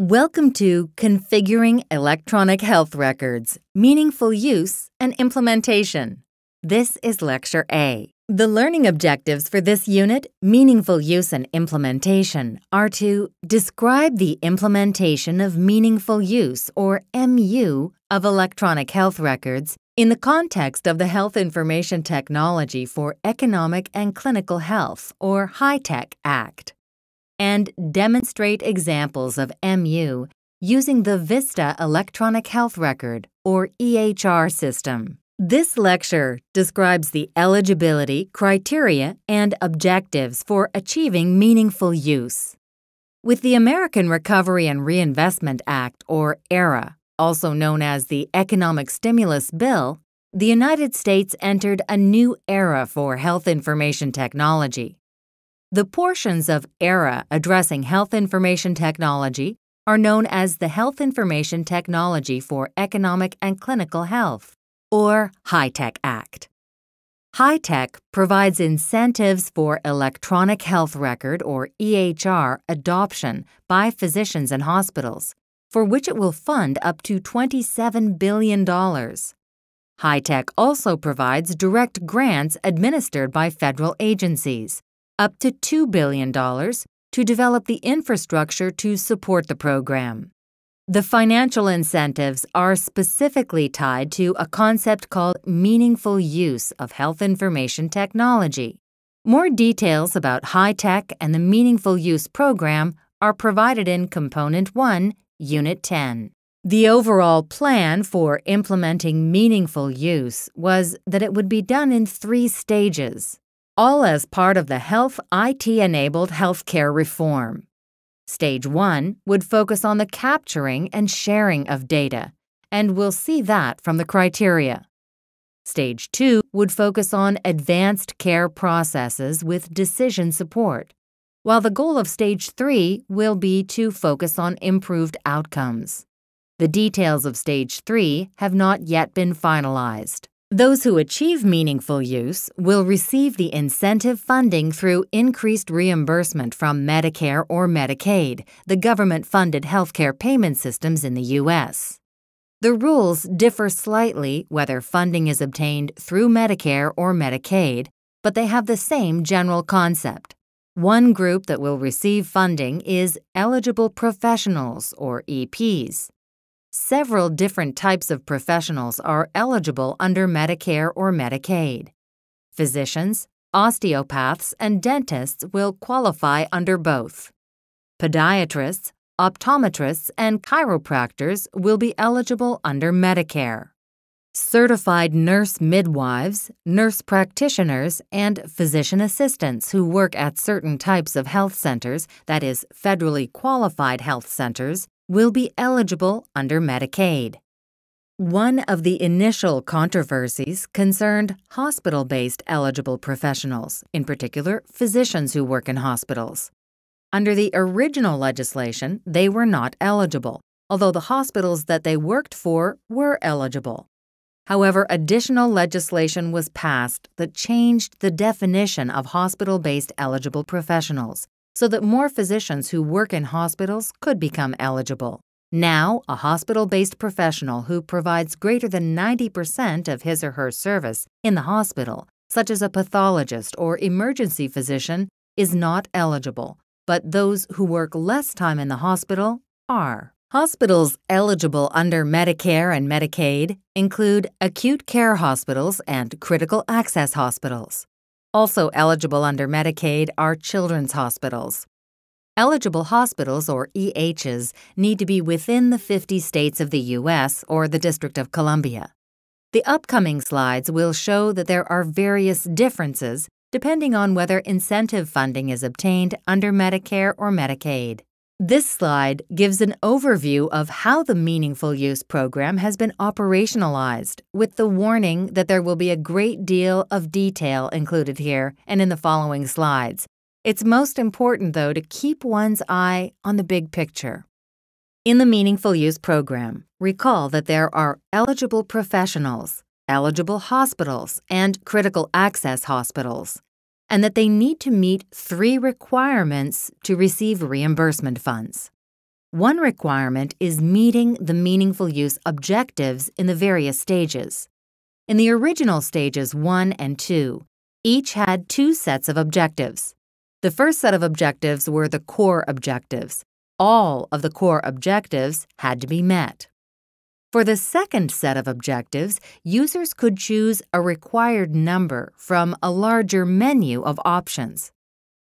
Welcome to Configuring Electronic Health Records Meaningful Use and Implementation. This is Lecture A. The learning objectives for this unit, Meaningful Use and Implementation, are to describe the implementation of meaningful use, or MU, of electronic health records in the context of the Health Information Technology for Economic and Clinical Health, or HITECH Act and demonstrate examples of MU using the VISTA Electronic Health Record, or EHR, system. This lecture describes the eligibility, criteria, and objectives for achieving meaningful use. With the American Recovery and Reinvestment Act, or ERA, also known as the Economic Stimulus Bill, the United States entered a new era for health information technology. The portions of ERA addressing health information technology are known as the Health Information Technology for Economic and Clinical Health, or HITECH Act. HITECH provides incentives for electronic health record, or EHR, adoption by physicians and hospitals, for which it will fund up to $27 billion. HITECH also provides direct grants administered by federal agencies up to $2 billion to develop the infrastructure to support the program. The financial incentives are specifically tied to a concept called meaningful use of health information technology. More details about high tech and the meaningful use program are provided in Component 1, Unit 10. The overall plan for implementing meaningful use was that it would be done in three stages all as part of the health IT-enabled healthcare reform. Stage 1 would focus on the capturing and sharing of data, and we'll see that from the criteria. Stage 2 would focus on advanced care processes with decision support, while the goal of Stage 3 will be to focus on improved outcomes. The details of Stage 3 have not yet been finalized. Those who achieve meaningful use will receive the incentive funding through increased reimbursement from Medicare or Medicaid, the government funded healthcare payment systems in the U.S. The rules differ slightly whether funding is obtained through Medicare or Medicaid, but they have the same general concept. One group that will receive funding is eligible professionals, or EPs. Several different types of professionals are eligible under Medicare or Medicaid. Physicians, osteopaths, and dentists will qualify under both. Podiatrists, optometrists, and chiropractors will be eligible under Medicare. Certified nurse midwives, nurse practitioners, and physician assistants who work at certain types of health centers, that is, federally qualified health centers, will be eligible under Medicaid. One of the initial controversies concerned hospital based eligible professionals, in particular physicians who work in hospitals. Under the original legislation, they were not eligible, although the hospitals that they worked for were eligible. However, additional legislation was passed that changed the definition of hospital based eligible professionals so that more physicians who work in hospitals could become eligible. Now, a hospital based professional who provides greater than 90% of his or her service in the hospital, such as a pathologist or emergency physician, is not eligible, but those who work less time in the hospital are. Hospitals eligible under Medicare and Medicaid include acute care hospitals and critical access hospitals. Also eligible under Medicaid are children's hospitals. Eligible hospitals, or EHs, need to be within the 50 states of the U.S. or the District of Columbia. The upcoming slides will show that there are various differences depending on whether incentive funding is obtained under Medicare or Medicaid. This slide gives an overview of how the Meaningful Use program has been operationalized, with the warning that there will be a great deal of detail included here and in the following slides. It's most important, though, to keep one's eye on the big picture. In the Meaningful Use program, recall that there are eligible professionals, eligible hospitals, and critical access hospitals and that they need to meet three requirements to receive reimbursement funds. One requirement is meeting the meaningful use objectives in the various stages. In the original stages 1 and 2, each had two sets of objectives. The first set of objectives were the core objectives. All of the core objectives had to be met. For the second set of objectives, users could choose a required number from a larger menu of options.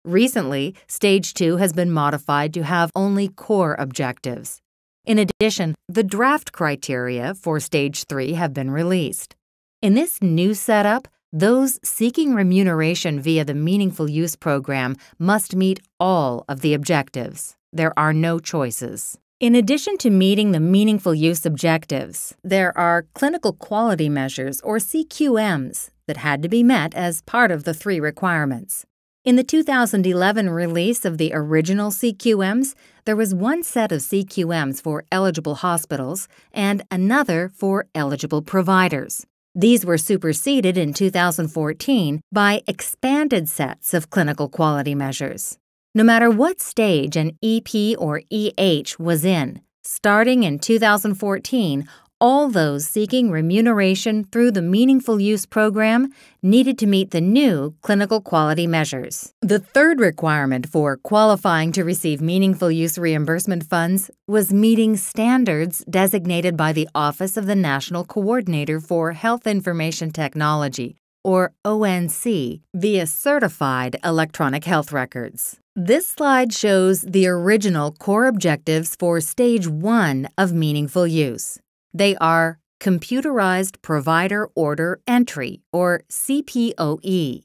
Recently, Stage 2 has been modified to have only core objectives. In addition, the draft criteria for Stage 3 have been released. In this new setup, those seeking remuneration via the Meaningful Use Program must meet all of the objectives. There are no choices. In addition to meeting the meaningful use objectives, there are clinical quality measures, or CQMs, that had to be met as part of the three requirements. In the 2011 release of the original CQMs, there was one set of CQMs for eligible hospitals and another for eligible providers. These were superseded in 2014 by expanded sets of clinical quality measures. No matter what stage an EP or EH was in, starting in 2014, all those seeking remuneration through the Meaningful Use Program needed to meet the new clinical quality measures. The third requirement for qualifying to receive Meaningful Use reimbursement funds was meeting standards designated by the Office of the National Coordinator for Health Information Technology, or ONC, via certified electronic health records. This slide shows the original core objectives for Stage 1 of Meaningful Use. They are Computerized Provider Order Entry, or CPOE,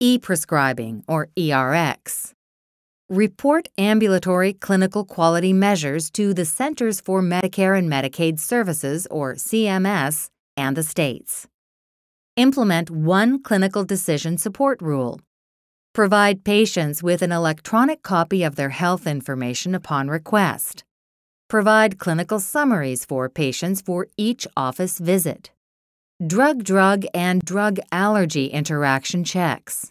e-prescribing, or ERX, report ambulatory clinical quality measures to the Centers for Medicare and Medicaid Services, or CMS, and the states, implement one clinical decision support rule, Provide patients with an electronic copy of their health information upon request. Provide clinical summaries for patients for each office visit. Drug-drug and drug allergy interaction checks.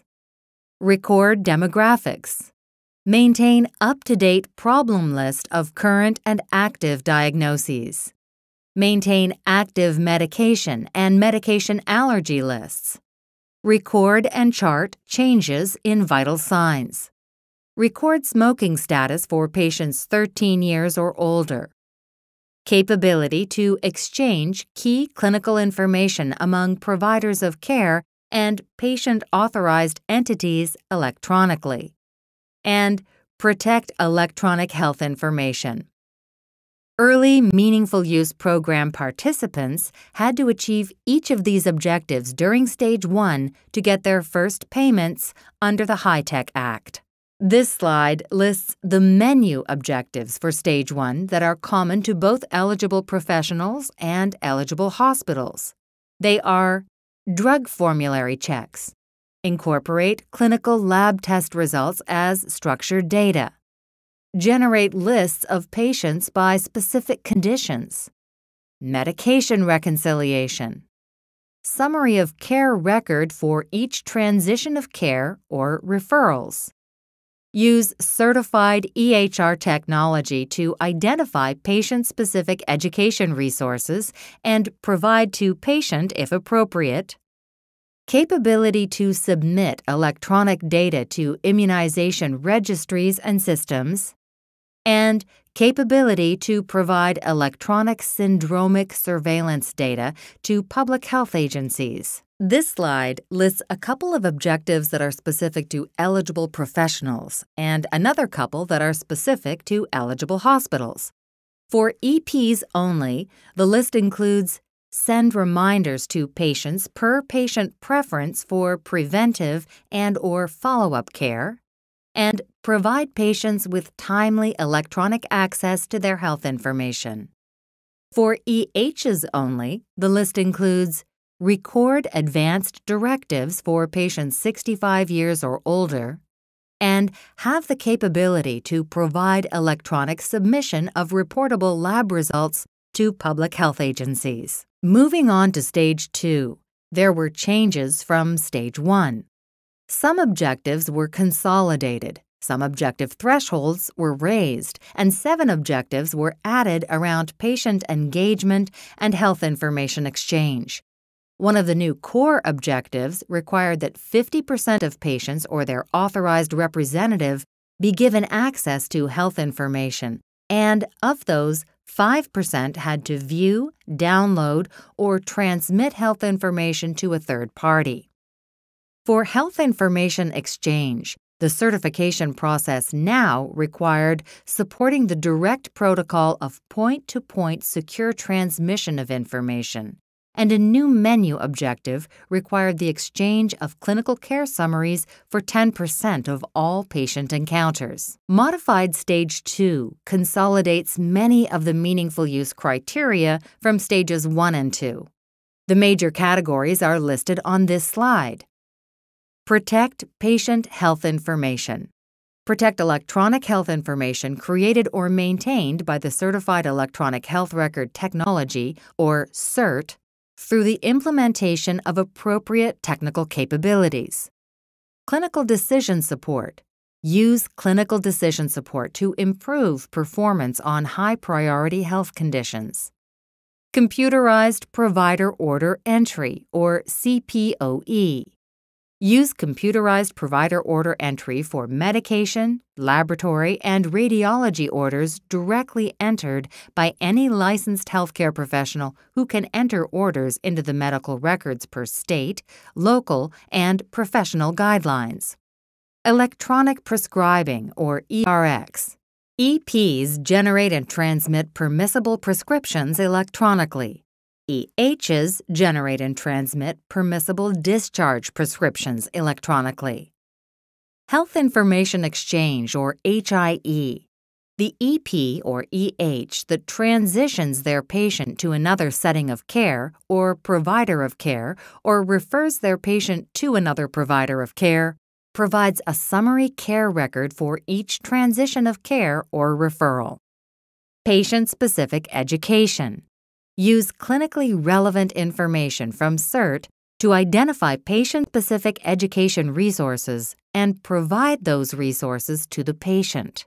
Record demographics. Maintain up-to-date problem list of current and active diagnoses. Maintain active medication and medication allergy lists. Record and chart changes in vital signs. Record smoking status for patients 13 years or older. Capability to exchange key clinical information among providers of care and patient authorized entities electronically. And protect electronic health information. Early meaningful use program participants had to achieve each of these objectives during Stage 1 to get their first payments under the High Tech Act. This slide lists the menu objectives for Stage 1 that are common to both eligible professionals and eligible hospitals. They are drug formulary checks, incorporate clinical lab test results as structured data, generate lists of patients by specific conditions, medication reconciliation, summary of care record for each transition of care or referrals. Use certified EHR technology to identify patient specific education resources and provide to patient if appropriate. Capability to submit electronic data to immunization registries and systems and capability to provide electronic syndromic surveillance data to public health agencies. This slide lists a couple of objectives that are specific to eligible professionals and another couple that are specific to eligible hospitals. For EPs only, the list includes send reminders to patients per patient preference for preventive and or follow-up care, and provide patients with timely electronic access to their health information. For EHs only, the list includes record advanced directives for patients 65 years or older, and have the capability to provide electronic submission of reportable lab results to public health agencies. Moving on to Stage 2, there were changes from Stage 1. Some objectives were consolidated, some objective thresholds were raised, and seven objectives were added around patient engagement and health information exchange. One of the new core objectives required that 50% of patients or their authorized representative be given access to health information, and of those, 5% had to view, download, or transmit health information to a third party. For health information exchange, the certification process now required supporting the direct protocol of point to point secure transmission of information, and a new menu objective required the exchange of clinical care summaries for 10% of all patient encounters. Modified Stage 2 consolidates many of the meaningful use criteria from stages 1 and 2. The major categories are listed on this slide. Protect patient health information. Protect electronic health information created or maintained by the Certified Electronic Health Record Technology, or CERT, through the implementation of appropriate technical capabilities. Clinical decision support. Use clinical decision support to improve performance on high priority health conditions. Computerized Provider Order Entry, or CPOE. Use computerized provider order entry for medication, laboratory, and radiology orders directly entered by any licensed healthcare professional who can enter orders into the medical records per state, local, and professional guidelines. Electronic prescribing, or ERX. EPs generate and transmit permissible prescriptions electronically. EHs generate and transmit permissible discharge prescriptions electronically. Health Information Exchange, or HIE, the EP or EH that transitions their patient to another setting of care or provider of care or refers their patient to another provider of care provides a summary care record for each transition of care or referral. Patient specific education use clinically relevant information from CERT to identify patient-specific education resources and provide those resources to the patient.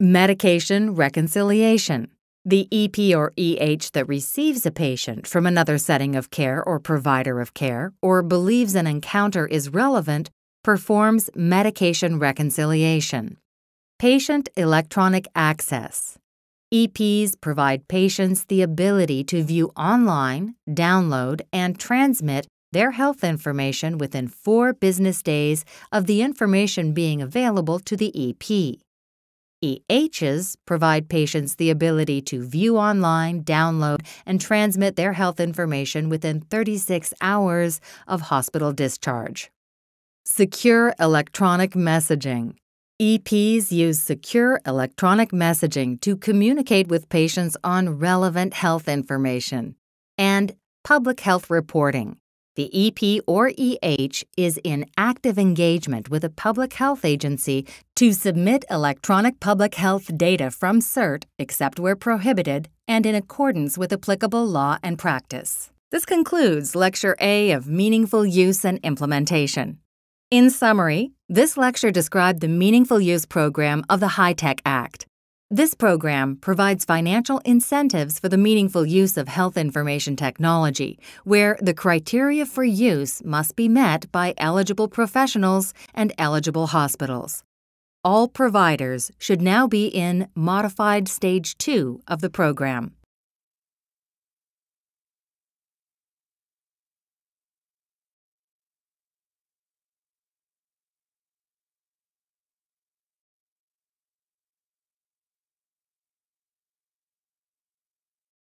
Medication reconciliation. The EP or EH that receives a patient from another setting of care or provider of care or believes an encounter is relevant performs medication reconciliation. Patient electronic access. EPs provide patients the ability to view online, download, and transmit their health information within four business days of the information being available to the EP. EHs provide patients the ability to view online, download, and transmit their health information within 36 hours of hospital discharge. Secure electronic messaging. EPs use secure electronic messaging to communicate with patients on relevant health information and public health reporting. The EP or EH is in active engagement with a public health agency to submit electronic public health data from CERT, except where prohibited, and in accordance with applicable law and practice. This concludes Lecture A of Meaningful Use and Implementation. In summary, this lecture described the Meaningful Use Program of the High Tech Act. This program provides financial incentives for the meaningful use of health information technology, where the criteria for use must be met by eligible professionals and eligible hospitals. All providers should now be in Modified Stage 2 of the program.